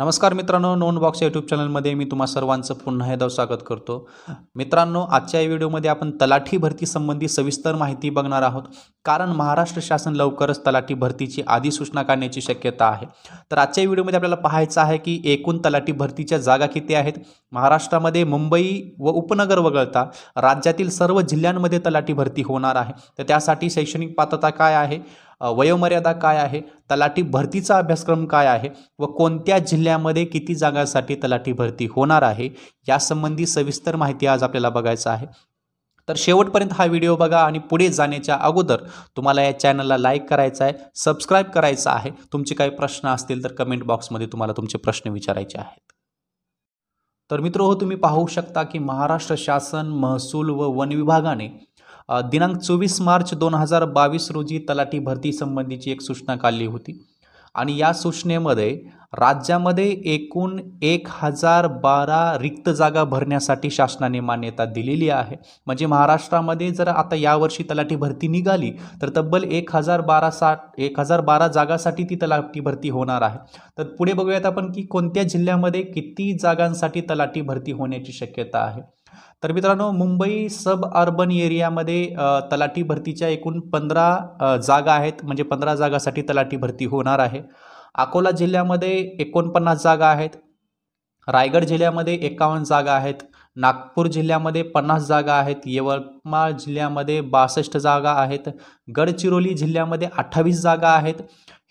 नमस्कार मित्रांनो non box YouTube चॅनलमध्ये मी तुम्हा सर्वांचं पुन्हा एकदा स्वागत करतो मित्रांनो आजच्या या व्हिडिओमध्ये आपण तलाठी भरती संबंधी सविस्तर माहिती बघणार आहोत कारण महाराष्ट्र शासन लवकरच तलाठी भरतीची अधिसूचना काढण्याची शक्यता आहे तर आजच्या व्हिडिओमध्ये आपल्याला पाहायचं आहे की एकूण तलाठी भरतीच्या जागा किती आहेत महाराष्ट्रामध्ये मुंबई व उपनगर वगळता राज्यातील सर्व जिल्ह्यांमध्ये तलाठी भरती होणार आहे तर त्यासाठी शैक्षणिक पात्रता काय आहे वयोमर्यादा काय आहे तलाठी भरतीचा अभ्यासक्रम काय आहे व कोणत्या जिल्ह्यामध्ये किती जागांसाठी तलाठी भरती होणार आहे यासंबंधी सविस्तर माहिती आज आपल्याला बघायचं आहे तर शेवटपर्यंत हा व्हिडिओ बघा आणि पुढे जाण्याच्या अगोदर तुम्हाला या चॅनलला लाईक करायचं आहे सबस्क्राईब करायचं आहे तुमचे काही प्रश्न असतील तर कमेंट बॉक्समध्ये तुम्हाला तुमचे प्रश्न विचारायचे आहेत तर मित्र हो, तुम्ही पाहू शकता की महाराष्ट्र शासन महसूल व वन विभागाने दिनांक चोवीस मार्च दोन हजार बावीस रोजी तलाठी भरती संबंधीची एक सूचना काढली होती आणि या सूचनेमध्ये राज्यामध्ये एकूण एक हजार बारा रिक्त जागा भरण्यासाठी शासनाने मान्यता दिलेली आहे म्हणजे महाराष्ट्रामध्ये जर आता यावर्षी तलाठी भरती निघाली तर तब्बल एक हजार बारा साठ एक हजार बारा जागासाठी ती तलाठी भरती होणार आहे तर पुढे बघूयात आपण की कोणत्या जिल्ह्यामध्ये किती जागांसाठी तलाठी भरती होण्याची शक्यता आहे तर मित्रांनो मुंबई सब अर्बन एरियामध्ये तलाठी भरतीच्या एकूण पंधरा जागा आहेत म्हणजे पंधरा जागासाठी तलाठी भरती होणार आहे अकोला जिल्ह्यामध्ये एकोणपन्नास जागा आहेत रायगड जिल्ह्यामध्ये एकावन्न जागा आहेत नागपूर जिल्ह्यामध्ये पन्नास जागा आहेत यवतमाळ जिल्ह्यामध्ये बासष्ट जागा आहेत गडचिरोली जिल्ह्यामध्ये अठ्ठावीस जागा आहेत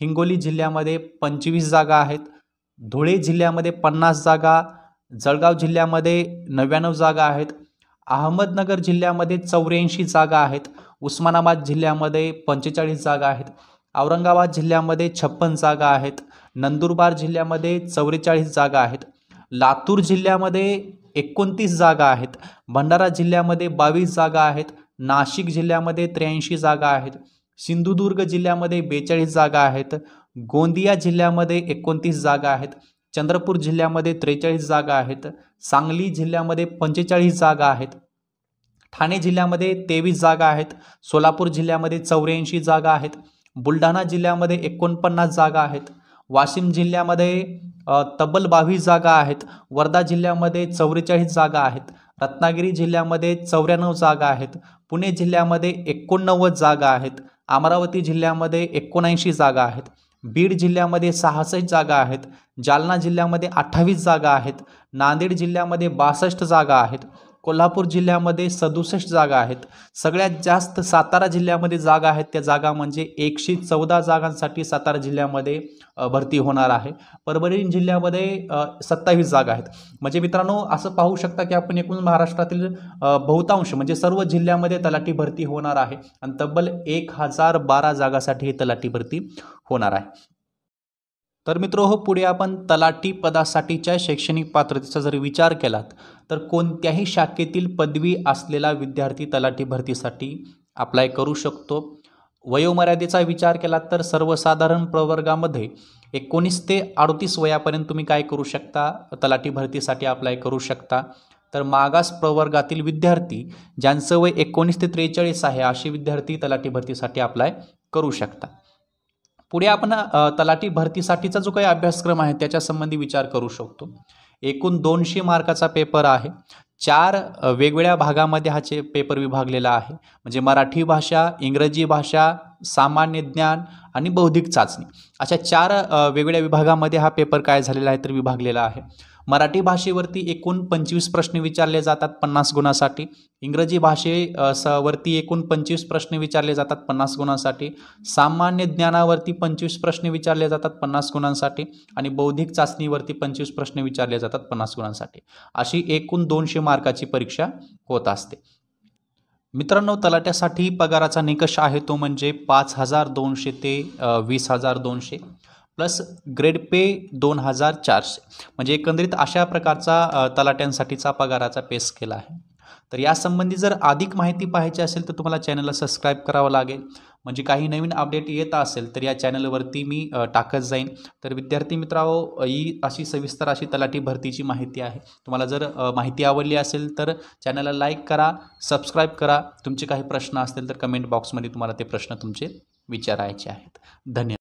हिंगोली जिल्ह्यामध्ये पंचवीस जागा आहेत धुळे जिल्ह्यामध्ये पन्नास जागा जळगाव जिल्ह्यामध्ये नव्याण्णव जागा आहेत अहमदनगर जिल्ह्यामध्ये चौऱ्याऐंशी जागा आहेत उस्मानाबाद जिल्ह्यामध्ये पंचेचाळीस जागा आहेत औरंगाबाद जिल्ह्यामध्ये छप्पन जागा आहेत नंदुरबार जिल्ह्यामध्ये चौवेचाळीस जागा आहेत लातूर जिल्ह्यामध्ये एकोणतीस जागा आहेत भंडारा जिल्ह्यामध्ये बावीस जागा आहेत नाशिक जिल्ह्यामध्ये त्र्याऐंशी जागा आहेत सिंधुदुर्ग जिल्ह्यामध्ये बेचाळीस जागा आहेत गोंदिया जिल्ह्यामध्ये एकोणतीस जागा आहेत चंद्रपूर जिल्ह्यामध्ये त्रेचाळीस जागा आहेत सांगली जिल्ह्यामध्ये पंचेचाळीस जागा आहेत ठाणे जिल्ह्यामध्ये तेवीस जागा आहेत सोलापूर जिल्ह्यामध्ये चौऱ्याऐंशी जागा आहेत बुलढाणा जिल्ह्यामध्ये एकोणपन्नास जागा आहेत वाशिम जिल्ह्यामध्ये तब्बल बावीस जागा आहेत वर्धा जिल्ह्यामध्ये चौवेचाळीस जागा आहेत रत्नागिरी जिल्ह्यामध्ये चौऱ्याण्णव जागा आहेत पुणे जिल्ह्यामध्ये एकोणनव्वद जागा आहेत अमरावती जिल्ह्यामध्ये एकोणऐंशी जागा आहेत बीड जिल्ह्यामध्ये सहासष्ट जागा आहेत जालना जिल्ह्यामध्ये अठ्ठावीस जागा आहेत नांदेड जिल्ह्यामध्ये बासष्ट जागा आहेत कोल्हापूर जिल्ह्यामध्ये सदुसष्ट जागा आहेत सगळ्यात जास्त सातारा जिल्ह्यामध्ये जागा आहेत त्या जागा म्हणजे एकशे चौदा जागांसाठी सातारा जिल्ह्यामध्ये भरती होणार आहे परभणी जिल्ह्यामध्ये सत्तावीस जागा आहेत म्हणजे मित्रांनो असं पाहू शकता की आपण एकूण महाराष्ट्रातील बहुतांश म्हणजे सर्व जिल्ह्यामध्ये तलाठी भरती होणार आहे आणि तब्बल एक हजार बारा जागासाठी ही तलाठी भरती होणार आहे तर मित्रो हो पुढे आपण तलाठी पदासाठीच्या शैक्षणिक पात्रतेचा जर विचार केलात तर कोणत्याही शाखेतील पदवी असलेला विद्यार्थी तलाठी भरतीसाठी अप्लाय करू शकतो वयोमर्यादेचा विचार केला तर सर्वसाधारण प्रवर्गामध्ये एकोणीस ते अडतीस वयापर्यंत तुम्ही काय करू शकता तलाठी भरतीसाठी अप्लाय करू शकता तर मागास प्रवर्गातील विद्यार्थी ज्यांचं वय एकोणीस ते त्रेचाळीस आहे असे विद्यार्थी तलाठी भरतीसाठी अप्लाय करू शकता पुढे आपण तलाठी भरतीसाठीचा जो काही अभ्यासक्रम आहे त्याच्यासंबंधी विचार करू शकतो एकूण दोनशे मार्काचा पेपर आहे चार वेगवेगळ्या भागामध्ये हा चे पेपर विभागलेला आहे म्हणजे मराठी भाषा इंग्रजी भाषा सामान्य ज्ञान आणि बौद्धिक चाचणी अशा चार वेगवेगळ्या विभागामध्ये हा पेपर काय झालेला आहे तर विभागलेला आहे मराठी भाषेवरती एकूण पंचवीस प्रश्न विचारले जातात पन्नास गुणासाठी इंग्रजी भाषे वरती एकूण पंचवीस प्रश्न विचारले जातात पन्नास गुणांसाठी सामान्य ज्ञानावरती पंचवीस प्रश्न विचारले जातात पन्नास गुणांसाठी आणि बौद्धिक चाचणीवरती पंचवीस प्रश्न विचारले जातात पन्नास गुणांसाठी अशी एकूण दोनशे मार्काची परीक्षा होत असते मित्रांनो तलाट्यासाठी पगाराचा निकष आहे तो म्हणजे पाच हजार दोनशे ते वीस हजार दोनशे प्लस ग्रेड पे दोन हजार चारशे म्हणजे एकंदरीत अशा प्रकारचा तलाट्यांसाठीचा पगाराचा पेस केला आहे तर यासंबंधी जर अधिक माहिती पाहायची असेल तर तुम्हाला चॅनलला सबस्क्राईब करावं लागेल म्हणजे काही नवीन अपडेट येत असेल तर या चॅनलवरती मी टाकत जाईन तर विद्यार्थी मित्रांनो ही अशी सविस्तर अशी तलाठी भरतीची माहिती आहे तुम्हाला जर माहिती आवडली असेल तर चॅनलला लाईक करा सबस्क्राईब करा तुमचे काही प्रश्न असतील तर कमेंट बॉक्समध्ये तुम्हाला ते प्रश्न तुमचे विचारायचे आहेत धन्यवाद